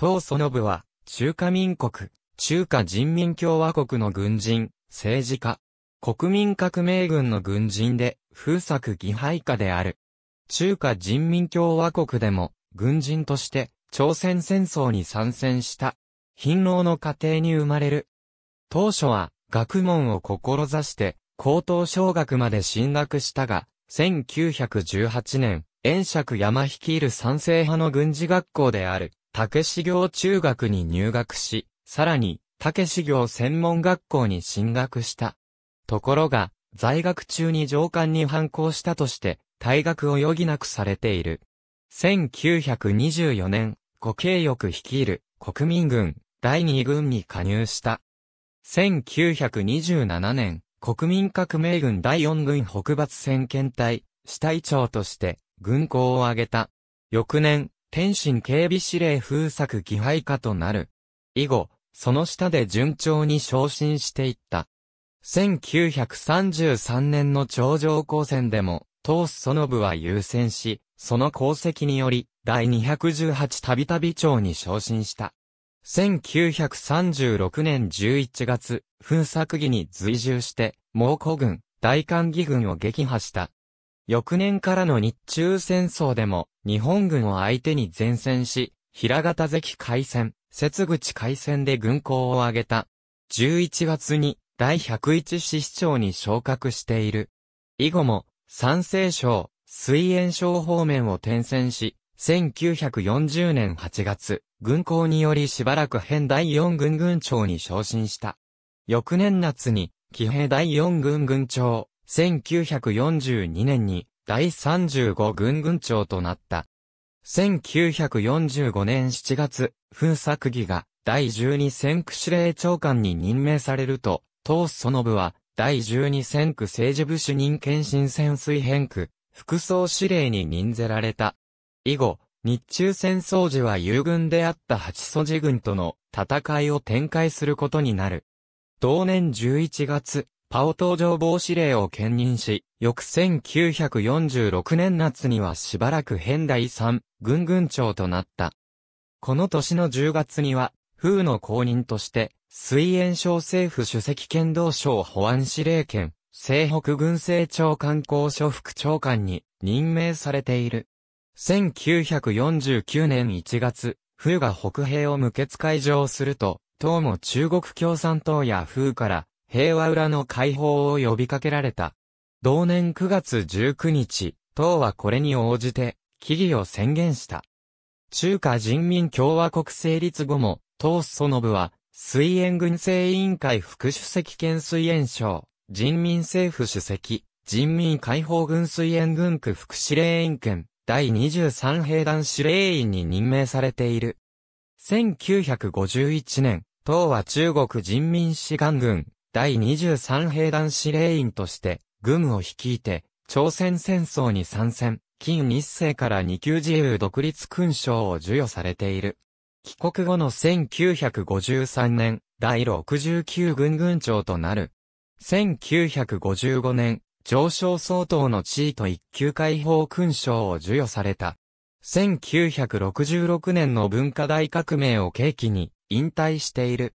当その部は、中華民国、中華人民共和国の軍人、政治家、国民革命軍の軍人で、風作義敗下である。中華人民共和国でも、軍人として、朝鮮戦争に参戦した、貧労の家庭に生まれる。当初は、学問を志して、高等小学まで進学したが、1918年、遠釈山率いる賛成派の軍事学校である、竹志行中学に入学し、さらに、竹志行専門学校に進学した。ところが、在学中に上官に反抗したとして、退学を余儀なくされている。1924年、五慶翼率いる国民軍第二軍に加入した。1927年、国民革命軍第四軍北伐戦検隊、支隊長として軍港を挙げた。翌年、天津警備司令封鎖義敗下となる。以後、その下で順調に昇進していった。1933年の頂上高専でも、トースソノブは優先し、その功績により、第218たびたび長に昇進した。1936年11月、封鎖義に随従して、猛古軍、大韓義軍を撃破した。翌年からの日中戦争でも、日本軍を相手に前線し、平方関海戦、節口海戦で軍港を挙げた。11月に、第101師市長に昇格している。以後も、山西省、水炎省方面を転戦し、1940年8月、軍港によりしばらく編第4軍軍長に昇進した。翌年夏に、騎兵第4軍軍長、1942年に第35軍軍長となった。1945年7月、風作儀が第12戦区司令長官に任命されると、当その部は第12戦区政治部主任検診潜水編区、副総司令に任ぜられた。以後、日中戦争時は友軍であった八祖寺軍との戦いを展開することになる。同年11月、パオ登場防止令を兼任し、翌1946年夏にはしばらく変大三、軍軍長となった。この年の10月には、風の公認として、水炎省政府主席剣道省保安司令権、西北軍政庁観光署副長官に任命されている。1949年1月、風が北兵を無血会場すると、党も中国共産党や風から平和裏の解放を呼びかけられた。同年9月19日、党はこれに応じて、起義を宣言した。中華人民共和国成立後も、党祖信は、水援軍政委員会副主席兼水援省、人民政府主席、人民解放軍水援軍区副司令員兼、第23兵団司令員に任命されている。1951年、党は中国人民志願軍、第23兵団司令員として、軍を率いて、朝鮮戦争に参戦、近日清から二級自由独立勲章を授与されている。帰国後の1953年、第69軍軍長となる。1955年、上昇総統の地位と一級解放勲章を授与された。1966年の文化大革命を契機に引退している。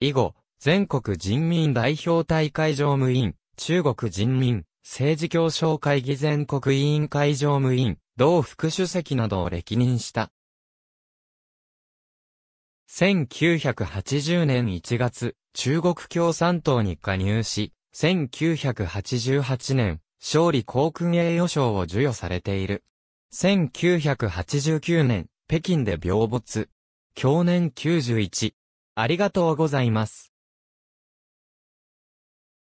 以後、全国人民代表大会常務委員、中国人民、政治協商会議全国委員会常務委員、同副主席などを歴任した。1980年1月、中国共産党に加入し、1988年、勝利航空栄誉賞を授与されている。1989年、北京で病没。去年91。ありがとうございます。